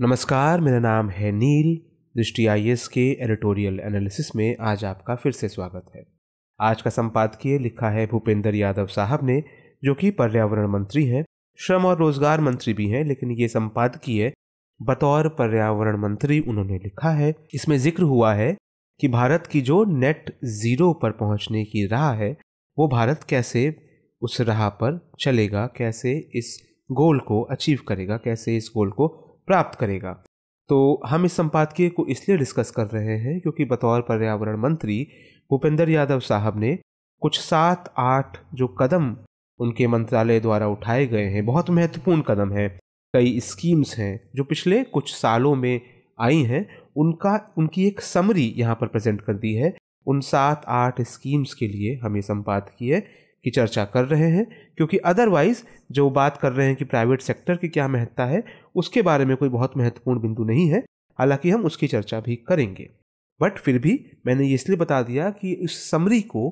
नमस्कार मेरा नाम है नील दृष्टि आई के एडिटोरियल एनालिसिस में आज आपका फिर से स्वागत है आज का संपादकीय लिखा है भूपेंद्र यादव साहब ने जो कि पर्यावरण मंत्री हैं श्रम और रोजगार मंत्री भी हैं लेकिन ये संपादकीय बतौर पर्यावरण मंत्री उन्होंने लिखा है इसमें जिक्र हुआ है कि भारत की जो नेट ज़ीरो पर पहुंचने की राह है वो भारत कैसे उस राह पर चलेगा कैसे इस गोल को अचीव करेगा कैसे इस गोल को प्राप्त करेगा तो हम इस संपादकीय को इसलिए डिस्कस कर रहे हैं क्योंकि बतौर पर्यावरण मंत्री भूपेंद्र यादव साहब ने कुछ सात आठ जो कदम उनके मंत्रालय द्वारा उठाए गए हैं बहुत महत्वपूर्ण कदम हैं कई स्कीम्स हैं जो पिछले कुछ सालों में आई हैं उनका उनकी एक समरी यहाँ पर प्रेजेंट कर दी है उन सात आठ स्कीम्स के लिए हम ये संपादकीय की चर्चा कर रहे हैं क्योंकि अदरवाइज़ जो बात कर रहे हैं कि प्राइवेट सेक्टर की क्या महत्ता है उसके बारे में कोई बहुत महत्वपूर्ण बिंदु नहीं है हालांकि हम उसकी चर्चा भी करेंगे बट फिर भी मैंने ये इसलिए बता दिया कि इस समरी को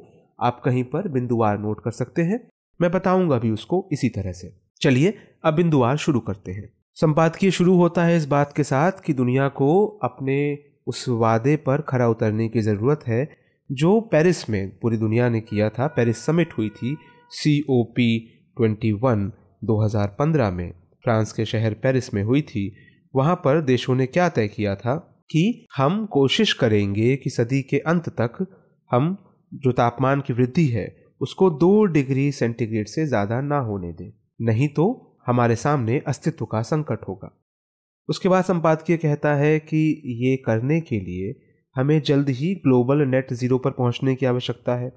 आप कहीं पर बिंदुवार नोट कर सकते हैं मैं बताऊंगा भी उसको इसी तरह से चलिए अब बिंदुवार शुरू करते हैं संपादकीय शुरू होता है इस बात के साथ कि दुनिया को अपने उस वादे पर खरा उतरने की ज़रूरत है जो पेरिस में पूरी दुनिया ने किया था पेरिस समिट हुई थी C O P twenty one दो हज़ार पंद्रह में फ्रांस के शहर पेरिस में हुई थी वहाँ पर देशों ने क्या तय किया था कि हम कोशिश करेंगे कि सदी के अंत तक हम जो तापमान की वृद्धि है उसको दो डिग्री सेंटीग्रेड से ज़्यादा ना होने दें नहीं तो हमारे सामने अस्तित्व का संकट होगा उसके बाद संपादकीय कहता है कि ये करने के लिए हमें जल्द ही ग्लोबल नेट ज़ीरो पर पहुंचने की आवश्यकता है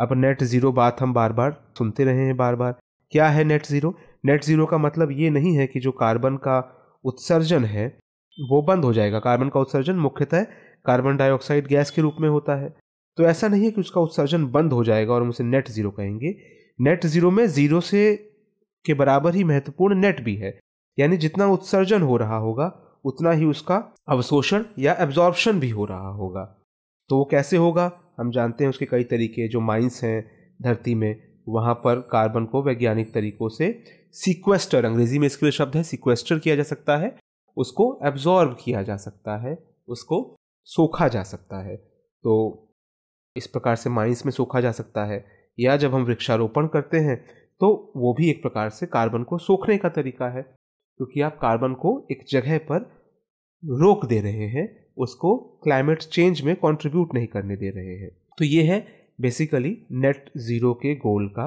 अब नेट ज़ीरो बात हम बार बार सुनते रहे हैं बार बार क्या है नेट ज़ीरो नेट ज़ीरो का मतलब ये नहीं है कि जो कार्बन का उत्सर्जन है वो बंद हो जाएगा कार्बन का उत्सर्जन मुख्यतः कार्बन डाइऑक्साइड गैस के रूप में होता है तो ऐसा नहीं है कि उसका उत्सर्जन बंद हो जाएगा और हम उसे नेट ज़ीरो कहेंगे नेट ज़ीरो में ज़ीरो से के बराबर ही महत्वपूर्ण नेट भी है यानी जितना उत्सर्जन हो रहा होगा उतना ही उसका अवशोषण या एब्जॉर्बशन भी हो रहा होगा तो वो कैसे होगा हम जानते हैं उसके कई तरीके जो माइंस हैं धरती में वहाँ पर कार्बन को वैज्ञानिक तरीकों से सिक्वेस्टर अंग्रेजी में इसके लिए शब्द है सिक्वेस्टर किया जा सकता है उसको एब्जॉर्ब किया जा सकता है उसको सोखा जा सकता है तो इस प्रकार से माइंस में सोखा जा सकता है या जब हम वृक्षारोपण करते हैं तो वो भी एक प्रकार से कार्बन को सोखने का तरीका है क्योंकि आप कार्बन को एक जगह पर रोक दे रहे हैं उसको क्लाइमेट चेंज में कंट्रीब्यूट नहीं करने दे रहे हैं तो ये है बेसिकली नेट ज़ीरो के गोल का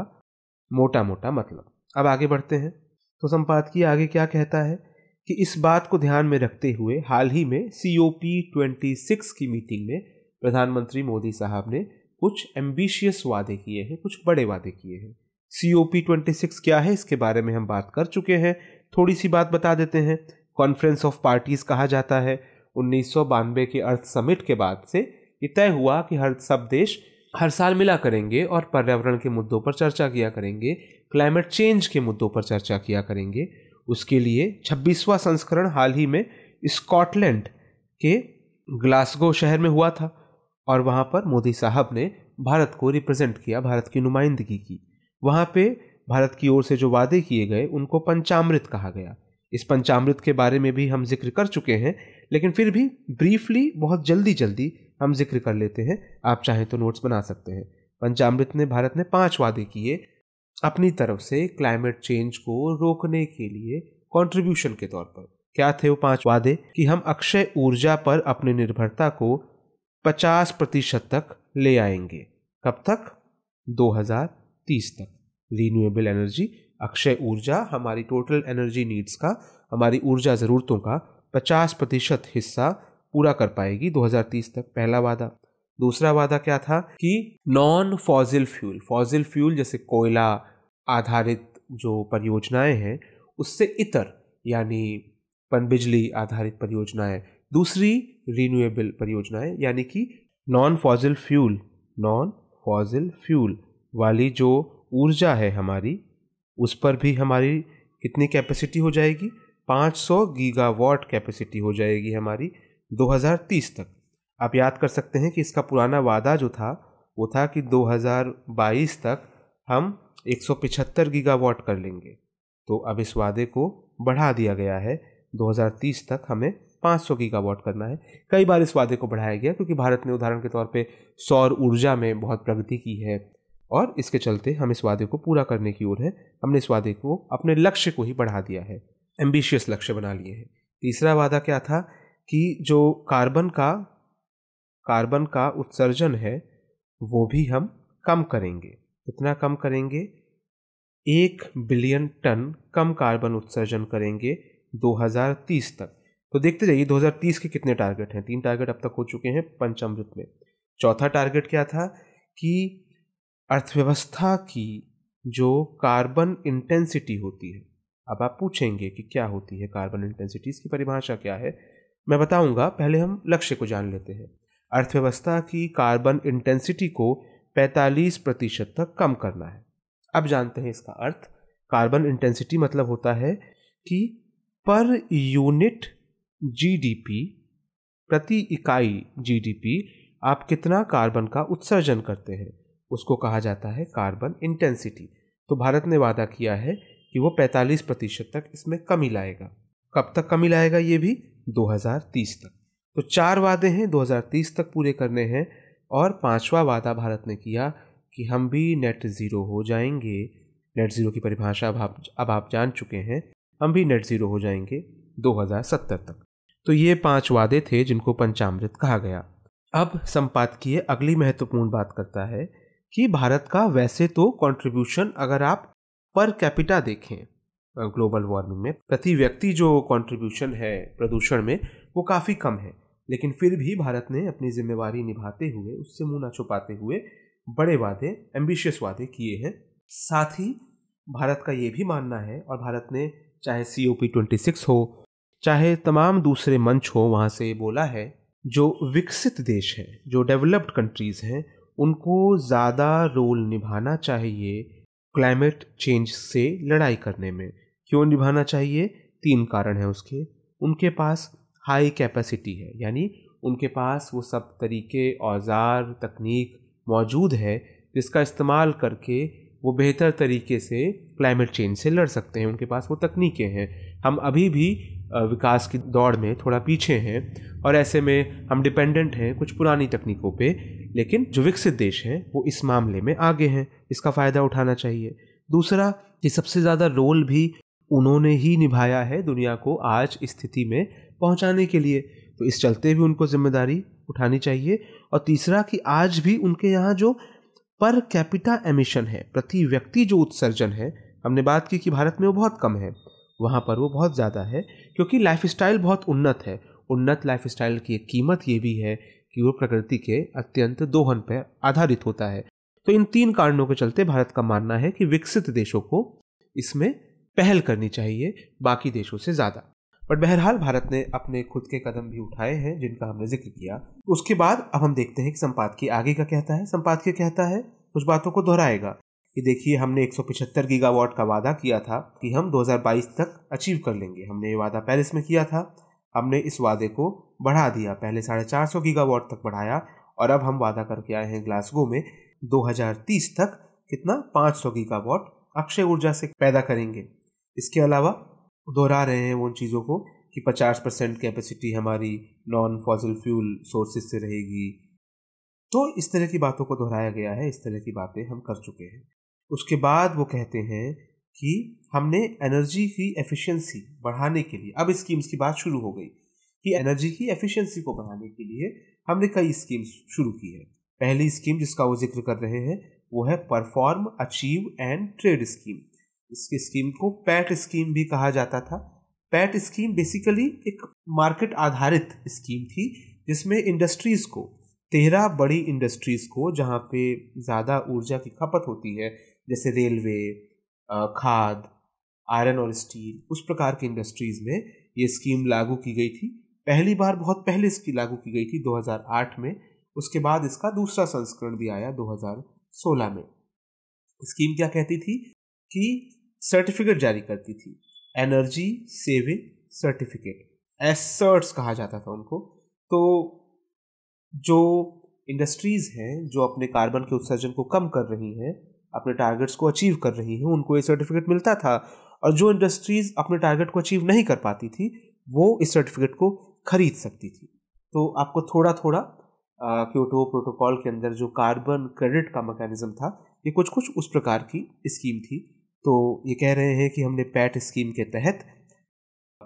मोटा मोटा मतलब अब आगे बढ़ते हैं तो संपादकीय आगे क्या कहता है कि इस बात को ध्यान में रखते हुए हाल ही में C O P twenty six की मीटिंग में प्रधानमंत्री मोदी साहब ने कुछ एम्बिशियस वादे किए हैं कुछ बड़े वादे किए हैं C O P twenty six क्या है इसके बारे में हम बात कर चुके हैं थोड़ी सी बात बता देते हैं कॉन्फ्रेंस ऑफ पार्टीज कहा जाता है उन्नीस के अर्थ समिट के बाद से ये तय हुआ कि हर सब देश हर साल मिला करेंगे और पर्यावरण के मुद्दों पर चर्चा किया करेंगे क्लाइमेट चेंज के मुद्दों पर चर्चा किया करेंगे उसके लिए छब्बीसवा संस्करण हाल ही में स्कॉटलैंड के ग्लासगो शहर में हुआ था और वहाँ पर मोदी साहब ने भारत को रिप्रेजेंट किया भारत की नुमाइंदगी की वहाँ पे भारत की ओर से जो वादे किए गए उनको पंचामृत कहा गया इस पंचामृत के बारे में भी हम जिक्र कर चुके हैं लेकिन फिर भी ब्रीफली बहुत जल्दी जल्दी हम जिक्र कर लेते हैं आप चाहें तो नोट्स बना सकते हैं पंचामृत ने भारत ने पांच वादे किए अपनी तरफ से क्लाइमेट चेंज को रोकने के लिए कंट्रीब्यूशन के तौर पर क्या थे वो पांच वादे कि हम अक्षय ऊर्जा पर अपनी निर्भरता को 50 प्रतिशत तक ले आएंगे कब तक 2030 तक रिन्यूएबल एनर्जी अक्षय ऊर्जा हमारी टोटल एनर्जी नीड्स का हमारी ऊर्जा ज़रूरतों का 50 प्रतिशत हिस्सा पूरा कर पाएगी 2030 तक पहला वादा दूसरा वादा क्या था कि non fossil fuel fossil fuel जैसे कोयला आधारित जो परियोजनाएं हैं उससे इतर यानी पनबिजली आधारित परियोजनाएं दूसरी रीन्यूएबल परियोजनाएं यानी कि non fossil fuel non fossil fuel वाली जो ऊर्जा है हमारी उस पर भी हमारी कितनी कैपेसिटी हो जाएगी 500 गीगावाट कैपेसिटी हो जाएगी हमारी 2030 तक आप याद कर सकते हैं कि इसका पुराना वादा जो था वो था कि 2022 तक हम 175 गीगावाट कर लेंगे तो अब इस वादे को बढ़ा दिया गया है 2030 तक हमें 500 गीगावाट करना है कई बार इस वादे को बढ़ाया गया क्योंकि भारत ने उदाहरण के तौर पे सौर ऊर्जा में बहुत प्रगति की है और इसके चलते हम इस वादे को पूरा करने की ओर है हमने इस वादे को अपने लक्ष्य को ही बढ़ा दिया है एम्बिशियस लक्ष्य बना लिए हैं तीसरा वादा क्या था कि जो कार्बन का कार्बन का उत्सर्जन है वो भी हम कम करेंगे कितना कम करेंगे एक बिलियन टन कम कार्बन उत्सर्जन करेंगे 2030 तक तो देखते जाइए 2030 के कितने टारगेट हैं तीन टारगेट अब तक हो चुके हैं पंचमृत में चौथा टारगेट क्या था कि अर्थव्यवस्था की जो कार्बन इंटेंसिटी होती है अब आप पूछेंगे कि क्या होती है कार्बन इंटेंसिटी इसकी परिभाषा क्या है मैं बताऊंगा पहले हम लक्ष्य को जान लेते हैं अर्थव्यवस्था की कार्बन इंटेंसिटी को 45 प्रतिशत तक कम करना है अब जानते हैं इसका अर्थ कार्बन इंटेंसिटी मतलब होता है कि पर यूनिट जीडीपी प्रति इकाई जीडीपी आप कितना कार्बन का उत्सर्जन करते हैं उसको कहा जाता है कार्बन इंटेंसिटी तो भारत ने वादा किया है कि वो 45 प्रतिशत तक इसमें कमी लाएगा कब तक कमी लाएगा ये भी 2030 तक तो चार वादे हैं 2030 तक पूरे करने हैं और पांचवा वादा भारत ने किया कि हम भी नेट ज़ीरो हो जाएंगे नेट ज़ीरो की परिभाषा अब आप अब आप जान चुके हैं हम भी नेट ज़ीरो हो जाएंगे 2070 तक तो ये पांच वादे थे जिनको पंचामृत कहा गया अब संपादकीय अगली महत्वपूर्ण बात करता है कि भारत का वैसे तो कंट्रीब्यूशन अगर आप पर कैपिटा देखें ग्लोबल वार्मिंग में प्रति व्यक्ति जो कंट्रीब्यूशन है प्रदूषण में वो काफ़ी कम है लेकिन फिर भी भारत ने अपनी जिम्मेवारी निभाते हुए उससे मुंह ना छुपाते हुए बड़े वादे एम्बिशियस वादे किए हैं साथ ही भारत का ये भी मानना है और भारत ने चाहे C O P twenty six हो चाहे तमाम दूसरे मंच हो वहाँ से बोला है जो विकसित देश हैं जो डेवलप्ड कंट्रीज़ हैं उनको ज़्यादा रोल निभाना चाहिए क्लाइमेट चेंज से लड़ाई करने में क्यों निभाना चाहिए तीन कारण हैं उसके उनके पास हाई कैपेसिटी है यानी उनके पास वो सब तरीके औजार तकनीक मौजूद है जिसका इस्तेमाल करके वो बेहतर तरीके से क्लाइमेट चेंज से लड़ सकते हैं उनके पास वो तकनीकें हैं हम अभी भी विकास की दौड़ में थोड़ा पीछे हैं और ऐसे में हम डिपेंडेंट हैं कुछ पुरानी तकनीकों पे लेकिन जो विकसित देश हैं वो इस मामले में आगे हैं इसका फ़ायदा उठाना चाहिए दूसरा कि सबसे ज़्यादा रोल भी उन्होंने ही निभाया है दुनिया को आज स्थिति में पहुंचाने के लिए तो इस चलते भी उनको जिम्मेदारी उठानी चाहिए और तीसरा कि आज भी उनके यहाँ जो पर कैपिटा एमिशन है प्रति व्यक्ति जो उत्सर्जन है हमने बात की कि भारत में वो बहुत कम है वहाँ पर वो बहुत ज़्यादा है क्योंकि लाइफ स्टाइल बहुत उन्नत है उन्नत लाइफ स्टाइल की कीमत ये भी है कि वो प्रकृति के अत्यंत दोहन पर आधारित होता है तो इन तीन कारणों के चलते भारत का मानना है कि विकसित देशों को इसमें पहल करनी चाहिए बाकी देशों से ज़्यादा बट बहरहाल भारत ने अपने खुद के कदम भी उठाए हैं जिनका हमने जिक्र किया उसके बाद अब हम देखते हैं कि संपादकीय आगे का कहता है संपादकीय कहता है कुछ बातों को दोहराएगा कि देखिए हमने एक गीगावाट का वादा किया था कि हम 2022 तक अचीव कर लेंगे हमने ये वादा पेरिस में किया था हमने इस वादे को बढ़ा दिया पहले साढ़े चार सौ गीगावाट तक बढ़ाया और अब हम वादा करके आए हैं ग्लासगो में 2030 तक कितना 500 सौ गीगावाट अक्षय ऊर्जा से पैदा करेंगे इसके अलावा दोहरा रहे हैं उन चीज़ों को कि 50 परसेंट कैपेसिटी हमारी नॉन फॉसिल फ्यूल सोर्सेज से रहेगी तो इस तरह की बातों को दोहराया गया है इस तरह की बातें हम कर चुके हैं उसके बाद वो कहते हैं कि हमने एनर्जी की एफिशिएंसी बढ़ाने के लिए अब स्कीम्स की बात शुरू हो गई कि एनर्जी की एफिशिएंसी को बढ़ाने के लिए हमने कई स्कीम्स शुरू की है पहली स्कीम जिसका वो जिक्र कर रहे हैं वो है perform achieve and trade scheme इसकी स्कीम को पैट स्कीम भी कहा जाता था पैट स्कीम बेसिकली एक मार्केट आधारित स्कीम थी जिसमें इंडस्ट्रीज को तेरह बड़ी इंडस्ट्रीज़ को जहाँ पे ज़्यादा ऊर्जा की खपत होती है जैसे रेलवे खाद आयरन और स्टील उस प्रकार की इंडस्ट्रीज़ में ये स्कीम लागू की गई थी पहली बार बहुत पहले इसकी लागू की गई थी 2008 में उसके बाद इसका दूसरा संस्करण भी आया 2016 में स्कीम क्या कहती थी कि सर्टिफिकेट जारी करती थी एनर्जी सेविंग सर्टिफिकेट एसर्ट्स कहा जाता था उनको तो जो इंडस्ट्रीज़ हैं जो अपने कार्बन के उत्सर्जन को कम कर रही हैं अपने टारगेट्स को अचीव कर रही हैं उनको ये सर्टिफिकेट मिलता था और जो इंडस्ट्रीज़ अपने टारगेट को अचीव नहीं कर पाती थी वो इस सर्टिफिकेट को खरीद सकती थी तो आपको थोड़ा थोड़ा क्योटो प्रोटोकॉल के अंदर जो कार्बन क्रेडिट का मैकेनिज्म था ये कुछ कुछ उस प्रकार की स्कीम थी तो ये कह रहे हैं कि हमने पैट स्कीम के तहत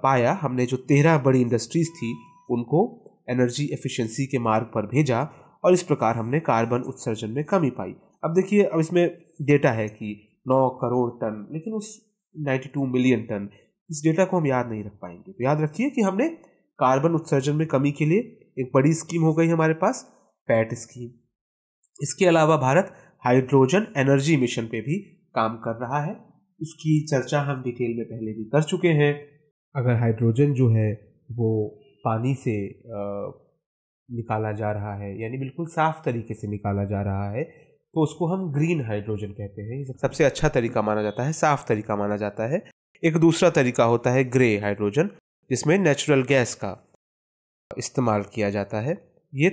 पाया हमने जो तेरह बड़ी इंडस्ट्रीज थी उनको एनर्जी एफिशिएंसी के मार्ग पर भेजा और इस प्रकार हमने कार्बन उत्सर्जन में कमी पाई अब देखिए अब इसमें डेटा है कि नौ करोड़ टन लेकिन उस 92 मिलियन टन इस डेटा को हम याद नहीं रख पाएंगे तो याद रखिए कि हमने कार्बन उत्सर्जन में कमी के लिए एक बड़ी स्कीम हो गई हमारे पास पैट स्कीम इसके अलावा भारत हाइड्रोजन एनर्जी मिशन पे भी काम कर रहा है उसकी चर्चा हम डिटेल में पहले भी कर चुके हैं अगर हाइड्रोजन जो है वो पानी से निकाला जा रहा है यानी बिल्कुल साफ तरीके से निकाला जा रहा है तो उसको हम ग्रीन हाइड्रोजन कहते हैं सबसे अच्छा तरीका माना जाता है साफ तरीका माना जाता है एक दूसरा तरीका होता है ग्रे हाइड्रोजन जिसमें नेचुरल गैस का इस्तेमाल किया जाता है ये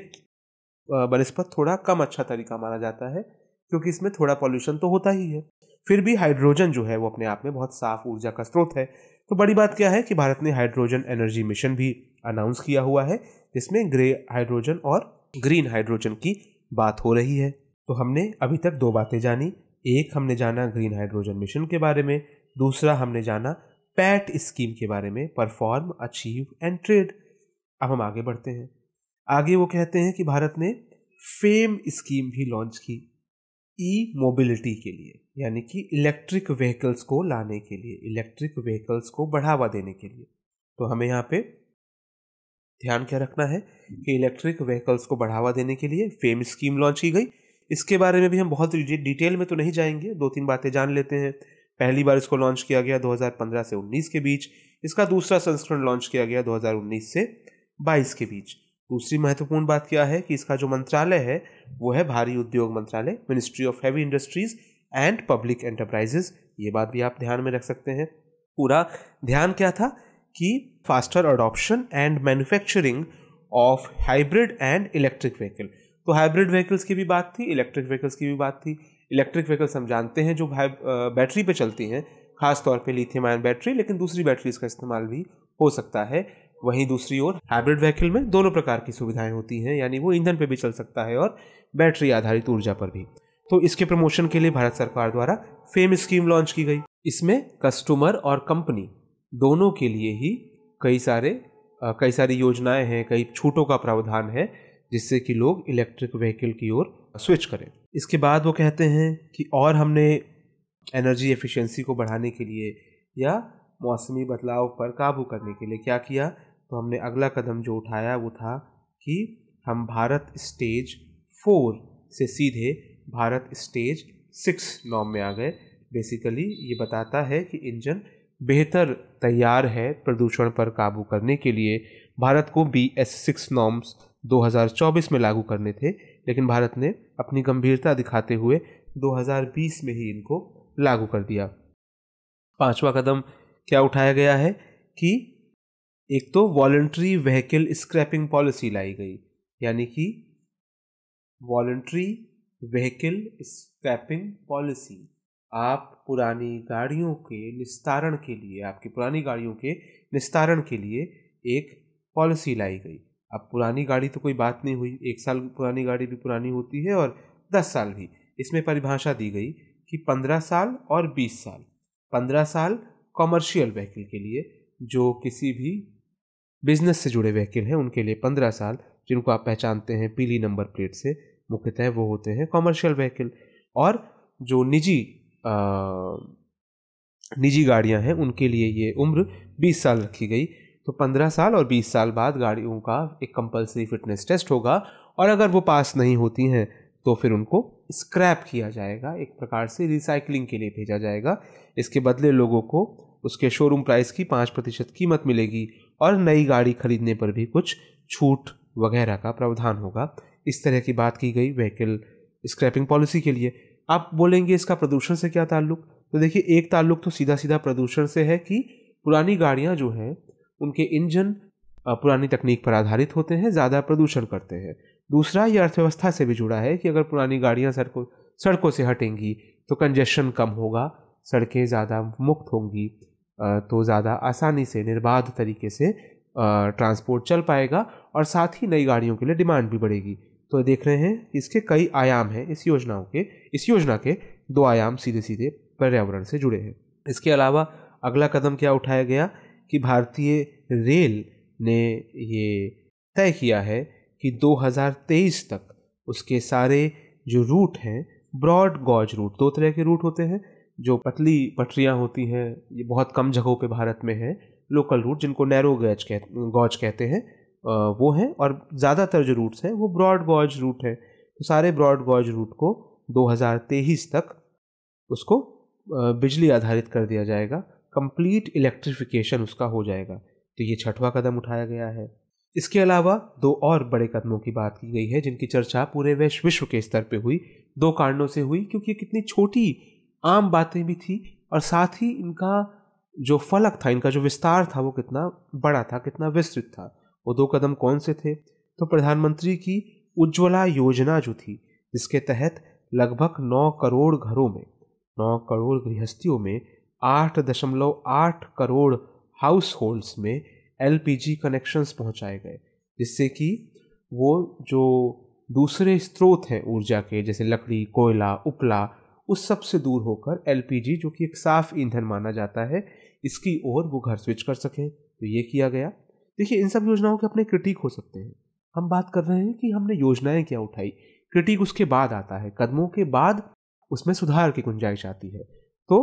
बनस्पत थोड़ा कम अच्छा तरीका माना जाता है क्योंकि इसमें थोड़ा पॉल्यूशन तो होता ही है फिर भी हाइड्रोजन जो है वो अपने आप में बहुत साफ ऊर्जा का स्रोत है तो बड़ी बात क्या है कि भारत ने हाइड्रोजन एनर्जी मिशन भी अनाउंस किया हुआ है जिसमें ग्रे हाइड्रोजन और ग्रीन हाइड्रोजन की बात हो रही है तो हमने अभी तक दो बातें जानी एक हमने जाना ग्रीन हाइड्रोजन मिशन के बारे में दूसरा हमने जाना पैट स्कीम के बारे में परफॉर्म अचीव एंड ट्रेड अब हम आगे बढ़ते हैं आगे वो कहते हैं कि भारत ने फेम स्कीम भी लॉन्च की ई मोबिलिटी के लिए यानी कि इलेक्ट्रिक व्हीकल्स को लाने के लिए इलेक्ट्रिक व्हीकल्स को बढ़ावा देने के लिए तो हमें यहाँ पे ध्यान क्या रखना है कि इलेक्ट्रिक व्हीकल्स को बढ़ावा देने के लिए फेम स्कीम लॉन्च की गई इसके बारे में भी हम बहुत डिटेल में तो नहीं जाएंगे दो तीन बातें जान लेते हैं पहली बार इसको लॉन्च किया गया 2015 से 19 के बीच इसका दूसरा संस्करण लॉन्च किया गया 2019 से 22 के बीच दूसरी महत्वपूर्ण बात क्या है कि इसका जो मंत्रालय है वो है भारी उद्योग मंत्रालय ministry of heavy industries and public enterprises ये बात भी आप ध्यान में रख सकते हैं पूरा ध्यान क्या था कि faster adoption and manufacturing of hybrid and electric vehicle तो हाइब्रिड व्हीकल्स की भी बात थी इलेक्ट्रिक व्हीकल्स की भी बात थी इलेक्ट्रिक व्हीकल्स हम जानते हैं जो बैटरी पे चलती हैं खासतौर पर लिथियम आयन बैटरी लेकिन दूसरी बैटरीज का इस्तेमाल भी हो सकता है वहीं दूसरी ओर हाइब्रिड व्हीकल में दोनों प्रकार की सुविधाएं होती हैं यानी वो ईंधन पर भी चल सकता है और बैटरी आधारित ऊर्जा पर भी तो इसके प्रमोशन के लिए भारत सरकार द्वारा फेम स्कीम लॉन्च की गई इसमें कस्टमर और कंपनी दोनों के लिए ही कई सारे कई सारी योजनाएं हैं कई छूटों का प्रावधान है जिससे कि लोग इलेक्ट्रिक व्हीकल की ओर स्विच करें इसके बाद वो कहते हैं कि और हमने एनर्जी एफिशिएंसी को बढ़ाने के लिए या मौसमी बदलाव पर काबू करने के लिए क्या किया तो हमने अगला कदम जो उठाया वो था कि हम भारत स्टेज फोर से सीधे भारत स्टेज सिक्स नॉम में आ गए बेसिकली ये बताता है कि इंजन बेहतर तैयार है प्रदूषण पर काबू करने के लिए भारत को बी एस सिक्स नॉम्स 2024 में लागू करने थे लेकिन भारत ने अपनी गंभीरता दिखाते हुए 2020 में ही इनको लागू कर दिया पांचवा कदम क्या उठाया गया है कि एक तो वॉल्ट्री व्हीकल स्क्रैपिंग पॉलिसी लाई गई यानी कि वॉल्ट्री व्हीकल स्क्रैपिंग पॉलिसी आप पुरानी गाड़ियों के निस्तारण के लिए आपकी पुरानी गाड़ियों के निस्तारण के लिए एक पॉलिसी लाई गई अब पुरानी गाड़ी तो कोई बात नहीं हुई एक साल पुरानी गाड़ी भी पुरानी होती है और दस साल भी इसमें परिभाषा दी गई कि पंद्रह साल और बीस साल पंद्रह साल कॉमर्शियल व्हीकल के लिए जो किसी भी बिजनेस से जुड़े व्हीकल हैं उनके लिए पंद्रह साल जिनको आप पहचानते हैं पीली नंबर प्लेट से मुख्यतः वो होते हैं कॉमर्शियल व्हीकल और जो निजी आ, निजी गाड़ियां हैं उनके लिए ये उम्र 20 साल रखी गई तो 15 साल और 20 साल बाद गाड़ियों का एक कंपलसरी फिटनेस टेस्ट होगा और अगर वो पास नहीं होती हैं तो फिर उनको स्क्रैप किया जाएगा एक प्रकार से रिसाइकलिंग के लिए भेजा जाएगा इसके बदले लोगों को उसके शोरूम प्राइस की पाँच प्रतिशत कीमत मिलेगी और नई गाड़ी खरीदने पर भी कुछ छूट वगैरह का प्रावधान होगा इस तरह की बात की गई व्हीकल स्क्रैपिंग पॉलिसी के लिए आप बोलेंगे इसका प्रदूषण से क्या ताल्लुक तो देखिए एक ताल्लुक तो सीधा सीधा प्रदूषण से है कि पुरानी गाड़ियाँ जो हैं उनके इंजन पुरानी तकनीक पर आधारित होते हैं ज़्यादा प्रदूषण करते हैं दूसरा ये अर्थव्यवस्था से भी जुड़ा है कि अगर पुरानी गाड़ियाँ सड़कों सड़कों से हटेंगी तो कंजेशन कम होगा सड़कें ज़्यादा मुक्त होंगी तो ज़्यादा आसानी से निर्बाध तरीके से ट्रांसपोर्ट चल पाएगा और साथ ही नई गाड़ियों के लिए डिमांड भी बढ़ेगी तो देख रहे हैं इसके कई आयाम हैं इस योजनाओं के इस योजना के दो आयाम सीधे सीधे पर्यावरण से जुड़े हैं इसके अलावा अगला कदम क्या उठाया गया कि भारतीय रेल ने ये तय किया है कि 2023 तक उसके सारे जो रूट हैं ब्रॉड गॉज रूट दो तरह के रूट होते हैं जो पतली पटरियाँ होती हैं ये बहुत कम जगहों पे भारत में है लोकल रूट जिनको नैरो गैज कह गॉज कहते हैं वो हैं और ज़्यादातर जो रूट्स हैं वो ब्रॉड गॉज रूट हैं तो सारे ब्रॉड गॉज रूट को 2023 तक उसको बिजली आधारित कर दिया जाएगा कंप्लीट इलेक्ट्रिफिकेशन उसका हो जाएगा तो ये छठवा कदम उठाया गया है इसके अलावा दो और बड़े कदमों की बात की गई है जिनकी चर्चा पूरे वैश्विक विश्व के स्तर पे हुई दो कारणों से हुई क्योंकि कितनी छोटी आम बातें भी थी और साथ ही इनका जो फलक था इनका जो विस्तार था वो कितना बड़ा था कितना विस्तृत था वो दो कदम कौन से थे तो प्रधानमंत्री की उज्ज्वला योजना जो थी जिसके तहत लगभग नौ करोड़ घरों में नौ करोड़ गृहस्थियों में आठ दशमलव आठ करोड़ हाउस होल्ड्स में एल पी जी कनेक्शंस पहुँचाए गए जिससे कि वो जो दूसरे स्रोत हैं ऊर्जा के जैसे लकड़ी कोयला उपला उस सब से दूर होकर एलपीजी जो कि एक साफ ईंधन माना जाता है इसकी ओर वो घर स्विच कर सकें तो ये किया गया देखिए इन सब योजनाओं के अपने क्रिटिक हो सकते हैं हम बात कर रहे हैं कि हमने योजनाएं क्या उठाई क्रिटिक उसके बाद आता है कदमों के बाद उसमें सुधार की गुंजाइश आती है तो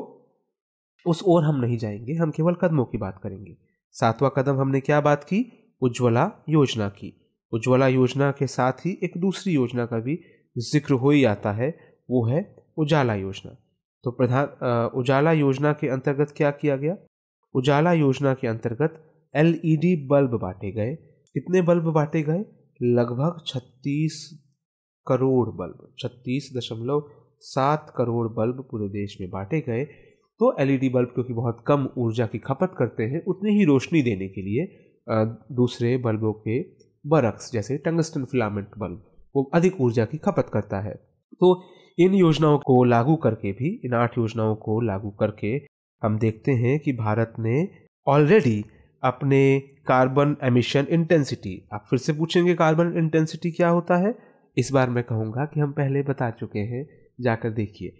उस ओर हम नहीं जाएंगे हम केवल कदमों की बात करेंगे सातवां कदम हमने क्या बात की उज्ज्वला योजना की उज्ज्वला योजना के साथ ही एक दूसरी योजना का भी जिक्र हो ही आता है वो है उजाला योजना तो प्रधान उजाला योजना के अंतर्गत क्या किया गया उजाला योजना के अंतर्गत एल बल्ब बांटे गए कितने बल्ब बांटे गए लगभग 36 करोड़ बल्ब छत्तीस दशमलव सात करोड़ बल्ब पूरे देश में बांटे गए तो एलईडी बल्ब क्योंकि बहुत कम ऊर्जा की खपत करते हैं उतनी ही रोशनी देने के लिए दूसरे बल्बों के बरक्स जैसे टंगस्टन फिलामेंट बल्ब वो अधिक ऊर्जा की खपत करता है तो इन योजनाओं को लागू करके भी इन आठ योजनाओं को लागू करके हम देखते हैं कि भारत ने ऑलरेडी अपने कार्बन एमिशन इंटेंसिटी आप फिर से पूछेंगे कार्बन इंटेंसिटी क्या होता है इस बार मैं कहूँगा कि हम पहले बता चुके हैं जाकर देखिए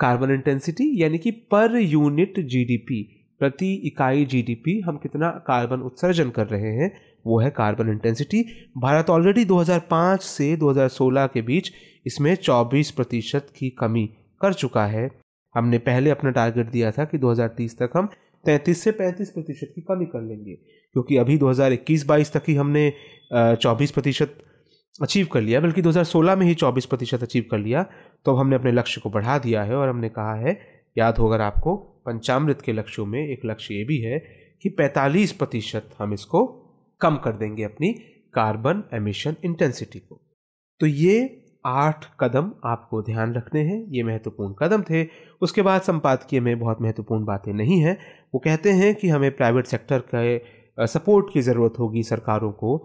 कार्बन इंटेंसिटी यानी कि पर यूनिट जीडीपी प्रति इकाई जीडीपी हम कितना कार्बन उत्सर्जन कर रहे हैं वो है कार्बन इंटेंसिटी भारत ऑलरेडी 2005 से 2016 के बीच इसमें 24 प्रतिशत की कमी कर चुका है हमने पहले अपना टारगेट दिया था कि 2030 तक हम 33 से 35 प्रतिशत की कमी कर लेंगे क्योंकि अभी 2021-22 तक ही हमने 24 प्रतिशत अचीव कर लिया बल्कि 2016 में ही 24 प्रतिशत अचीव कर लिया तो अब हमने अपने लक्ष्य को बढ़ा दिया है और हमने कहा है याद होगा आपको पंचामृत के लक्ष्यों में एक लक्ष्य ये भी है कि 45 प्रतिशत हम इसको कम कर देंगे अपनी कार्बन एमिशन इंटेंसिटी को तो ये आठ कदम आपको ध्यान रखने हैं ये महत्वपूर्ण कदम थे उसके बाद संपादकीय में बहुत महत्वपूर्ण बातें नहीं हैं वो कहते हैं कि हमें प्राइवेट सेक्टर के सपोर्ट की ज़रूरत होगी सरकारों को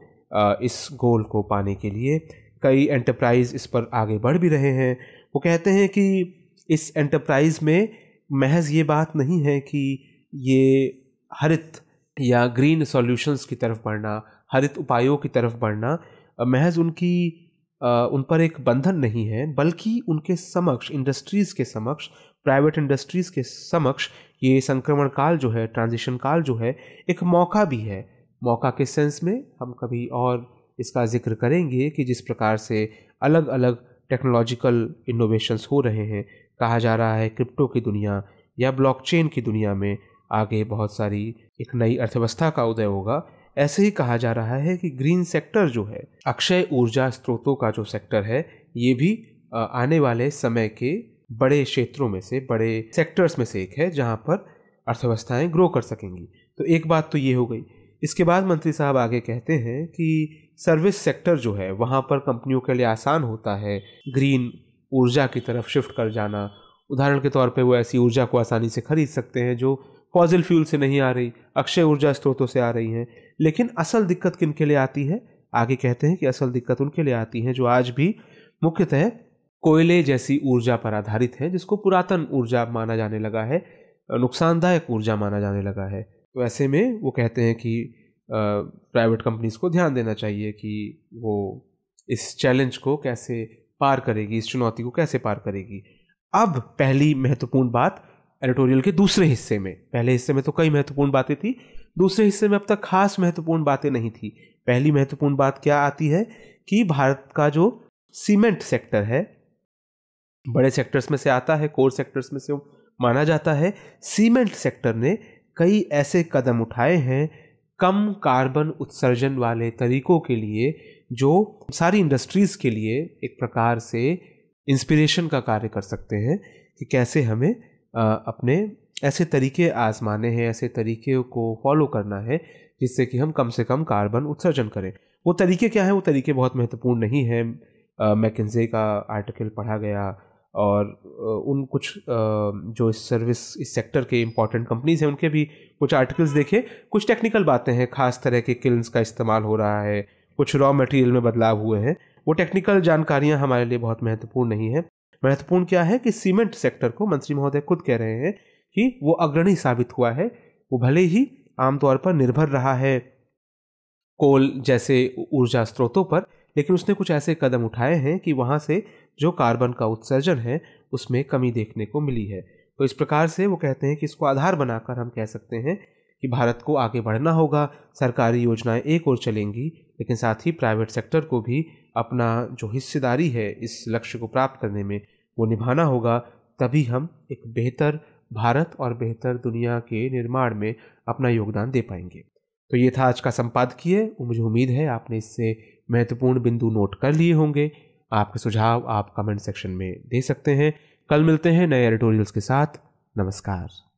इस गोल को पाने के लिए कई एंटरप्राइज इस पर आगे बढ़ भी रहे हैं वो कहते हैं कि इस एंटरप्राइज में महज ये बात नहीं है कि ये हरित या ग्रीन सॉल्यूशंस की तरफ बढ़ना हरित उपायों की तरफ बढ़ना महज उनकी उन पर एक बंधन नहीं है बल्कि उनके समक्ष इंडस्ट्रीज़ के समक्ष प्राइवेट इंडस्ट्रीज़ के समक्ष ये संक्रमण काल जो है ट्रांजिशन काल जो है एक मौका भी है मौका के सेंस में हम कभी और इसका जिक्र करेंगे कि जिस प्रकार से अलग अलग टेक्नोलॉजिकल इनोवेशंस हो रहे हैं कहा जा रहा है क्रिप्टो की दुनिया या ब्लॉकचेन की दुनिया में आगे बहुत सारी एक नई अर्थव्यवस्था का उदय होगा ऐसे ही कहा जा रहा है कि ग्रीन सेक्टर जो है अक्षय ऊर्जा स्रोतों का जो सेक्टर है ये भी आने वाले समय के बड़े क्षेत्रों में से बड़े सेक्टर्स में से एक है जहाँ पर अर्थव्यवस्थाएं ग्रो कर सकेंगी तो एक बात तो ये हो गई इसके बाद मंत्री साहब आगे कहते हैं कि सर्विस सेक्टर जो है वहाँ पर कंपनियों के लिए आसान होता है ग्रीन ऊर्जा की तरफ शिफ्ट कर जाना उदाहरण के तौर पे वो ऐसी ऊर्जा को आसानी से खरीद सकते हैं जो फॉजिल फ्यूल से नहीं आ रही अक्षय ऊर्जा स्रोतों से आ रही हैं लेकिन असल दिक्कत किन के लिए आती है आगे कहते हैं कि असल दिक्कत उनके लिए आती है जो आज भी मुख्यतः कोयले जैसी ऊर्जा पर आधारित है जिसको पुरातन ऊर्जा माना जाने लगा है नुकसानदायक ऊर्जा माना जाने लगा है तो ऐसे में वो कहते हैं कि प्राइवेट कंपनीज को ध्यान देना चाहिए कि वो इस चैलेंज को कैसे पार करेगी इस चुनौती को कैसे पार करेगी अब पहली महत्वपूर्ण बात एडिटोरियल के दूसरे हिस्से में पहले हिस्से में तो कई महत्वपूर्ण बातें थी दूसरे हिस्से में अब तक खास महत्वपूर्ण बातें नहीं थी पहली महत्वपूर्ण बात क्या आती है कि भारत का जो सीमेंट सेक्टर है बड़े सेक्टर्स में से आता है कोर सेक्टर्स में से माना जाता है सीमेंट सेक्टर ने कई ऐसे कदम उठाए हैं कम कार्बन उत्सर्जन वाले तरीकों के लिए जो सारी इंडस्ट्रीज़ के लिए एक प्रकार से इंस्पिरेशन का कार्य कर सकते हैं कि कैसे हमें अपने ऐसे तरीके आजमाने हैं ऐसे तरीके को फॉलो करना है जिससे कि हम कम से कम कार्बन उत्सर्जन करें वो तरीके क्या हैं वो तरीके बहुत महत्वपूर्ण नहीं हैं मैकेजे का आर्टिकल पढ़ा गया और उन कुछ जो इस सर्विस इस सेक्टर के इम्पॉर्टेंट कंपनीज हैं उनके भी कुछ आर्टिकल्स देखे कुछ टेक्निकल बातें हैं खास तरह के किल्स का इस्तेमाल हो रहा है कुछ रॉ मटेरियल में बदलाव हुए हैं वो टेक्निकल जानकारियाँ हमारे लिए बहुत महत्वपूर्ण नहीं है महत्वपूर्ण क्या है कि सीमेंट सेक्टर को मंत्री महोदय खुद कह रहे हैं कि वो अग्रणी साबित हुआ है वो भले ही आमतौर पर निर्भर रहा है कोल जैसे ऊर्जा स्रोतों पर लेकिन उसने कुछ ऐसे कदम उठाए हैं कि वहाँ से जो कार्बन का उत्सर्जन है उसमें कमी देखने को मिली है तो इस प्रकार से वो कहते हैं कि इसको आधार बनाकर हम कह सकते हैं कि भारत को आगे बढ़ना होगा सरकारी योजनाएं एक और चलेंगी लेकिन साथ ही प्राइवेट सेक्टर को भी अपना जो हिस्सेदारी है इस लक्ष्य को प्राप्त करने में वो निभाना होगा तभी हम एक बेहतर भारत और बेहतर दुनिया के निर्माण में अपना योगदान दे पाएंगे तो ये था आज का संपादकीय मुझे उम्मीद है आपने इससे महत्वपूर्ण बिंदु नोट कर लिए होंगे आपके सुझाव आप कमेंट सेक्शन में दे सकते हैं कल मिलते हैं नए एडिटोरियल्स के साथ नमस्कार